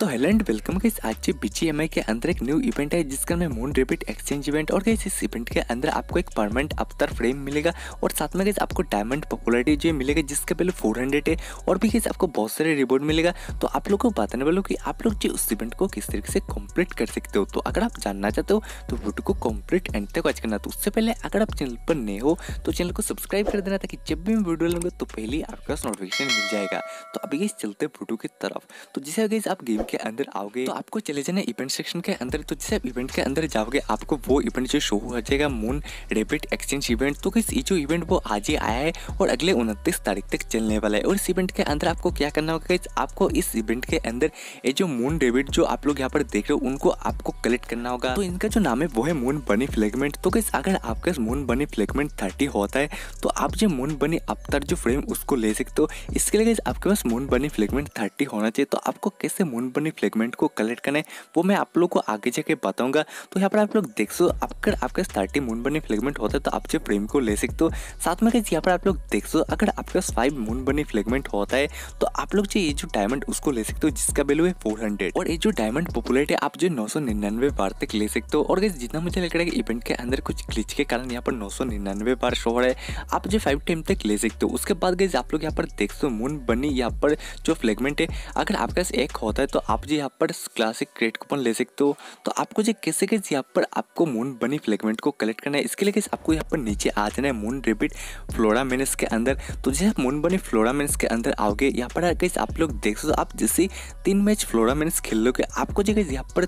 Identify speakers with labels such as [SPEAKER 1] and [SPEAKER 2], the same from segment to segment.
[SPEAKER 1] तो hello and welcome guys आज के बीजीएमआई के अंदर एक न्यू इवेंट है जिसका नाम मून रिपीट एक्सचेंज इवेंट और गाइस इस इवेंट के अंदर आपको एक परमानेंट अवतार फ्रेम मिलेगा और साथ में गाइस आपको डायमंड पॉपुलरिटी जो मिलेगा जिसका पहले 400 है और भी गाइस आपको बहुत सारे रिवॉर्ड मिलेगा तो आप लोग को बताने वालों कि आप लोग जो उस इवेंट को किस तरीके से कम्प्लीट कर सकते हो तो अगर आप जानना चाहते हो तो वीडियो को कम्प्लीट एंड तक वॉच करना तो उससे पहले अगर आप चैनल पर नए हो तो चैनल को सब्सक्राइब कर देना ताकि जब भी मैं वीडियो लूँगा तो पहले आपके पास नोटिफिकेशन मिल जाएगा तो अभी गाइस चलते वीडियो की तरफ तो जिसे गाइस आप गेम के अंदर आओगे तो आपको चले जाना इवेंट सेक्शन के अंदर तो जैसे इवेंट के अंदर जाओगे आपको वो इवेंट जो शो हो जाएगा मून रेपिड एक्सचेंज इवेंट तो किस जो इवेंट वो आज ही आया है और अगले उनतीस तारीख तक चलने वाला है और इस इवेंट के अंदर आपको क्या करना होगा आपको इस इवेंट के अंदर ये जो मून रेबिट जो आप लोग यहाँ पर देख रहे हो उनको आपको कलेक्ट करना होगा तो इनका जो नाम है वो है मून बनी फ्लेगमेंट तो कैसे अगर आपका मून बनी फ्लेगमेंट थर्टी होता है तो आप जो मून बनी अवतार जो फ्रेम उसको ले सकते हो इसके लिए आपके पास मून बनी फ्लेगमेंट थर्टी होना चाहिए तो आपको कैसे मून कंपनी फ्लेगमेंट को कलेक्ट करना है वो मैं आप लोग को आगे जाके बताऊंगा तो यहाँ पर आप लोग देख सो अगर आपके थर्टी मून बनी फ्लेगमेंट होता है तो आप जो प्रेम को ले सकते हो साथ में यहाँ पर आप लोग देख सो अगर आपके पास फाइव मून बनी फ्लेगमेंट होता है तो आप लोग जो ये जो डायमंड उसको ले सकते हो जिसका वैल्यू है फोर और ये जो डायमंड पॉपुलेट है आप जो नौ सौ निन्यानवे बार तक ले सकते हो और जितना मुझे लग रहा है इवेंट के अंदर कुछ क्लिच के कारण यहाँ पर नौ सौ निन्यानवे बार शो हो रहा है आप जो फाइव टाइम तक ले सकते हो उसके बाद गई आप लोग यहाँ पर देख सो मून बनी यहाँ पर जो फ्लेगमेंट है अगर आपके पास एक होता है तो आप जो यहाँ पर क्लासिक क्रेडिट कूपन ले सकते हो तो आपको जो कैसे कैसे यहाँ पर आपको मून बनी फ्लेगमेंट को कलेक्ट करना है इसके लिए कैसे आपको यहाँ पर नीचे आ जाना है मून रिपीट फ्लोरा मेनस के अंदर तो जैसे मून बनी फ्लोरा मेनस के अंदर आओगे यहाँ पर कैसे आप लोग देख सकते हो आप जैसे तीन मैच फ्लोरा मेनस खेल लोगे आपको जो यहाँ पर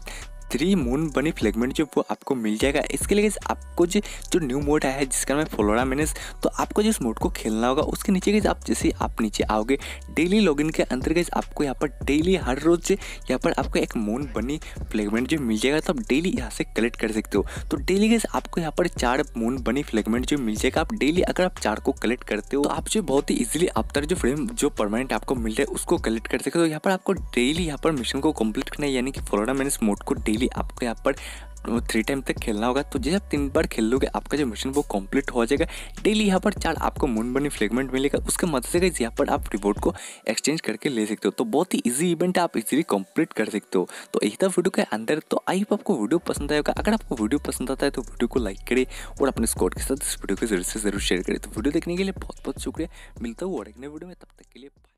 [SPEAKER 1] थ्री मून बनी फ्लेगमेंट जो वो आपको मिल जाएगा इसके लिए आपको जो जो न्यू मोड आया है जिसका नाम है फ्लोरा मेनेस तो आपको जिस मोड को खेलना होगा उसके नीचे गई आप जैसे आप नीचे आओगे डेली लॉगिन के अंदर गई आपको यहाँ पर डेली हर रोज यहाँ पर आपको एक मून बनी फ्लेगमेंट जो मिल जाएगा तो आप डेली यहाँ से कलेक्ट कर सकते हो तो डेली गई आपको यहाँ पर चार मून बनी फ्लेगमेंट जो मिल जाएगा आप डेली अगर आप चार को कलेक्ट करते हो तो आप जो बहुत ही इजिली अवतार जो फ्रेम जो परमानेंट आपको मिल रहा है उसको कलेक्ट कर सकते हो तो यहाँ पर आपको डेली यहाँ पर मिशन को कम्प्लीट करना है यानी कि फ्लोरा मेनेस मोड को डेली डेली आपको यहाँ पर थ्री टाइम तक खेलना होगा तो जैसे आप तीन बार खेल लोगे आपका जो मिशन वो कंप्लीट हो जाएगा डेली यहाँ पर चार आपको मून बनी फ्लेगमेंट मिलेगा उसके मदद से गई यहाँ पर आप रिवॉर्ड को एक्सचेंज करके ले सकते हो तो बहुत ही इजी इवेंट है आप इजीली कंप्लीट कर सकते हो तो यही था वीडियो के अंदर तो आई होप आपको वीडियो पसंद आएगा अगर आपको वीडियो पसंद आता है तो वीडियो को लाइक करे और अपने स्कॉट के साथ इस वीडियो को जरूर से जरूर शेयर करें तो वीडियो देखने के लिए बहुत बहुत शुक्रिया मिलता हूँ और एक नए वीडियो में तब तक के लिए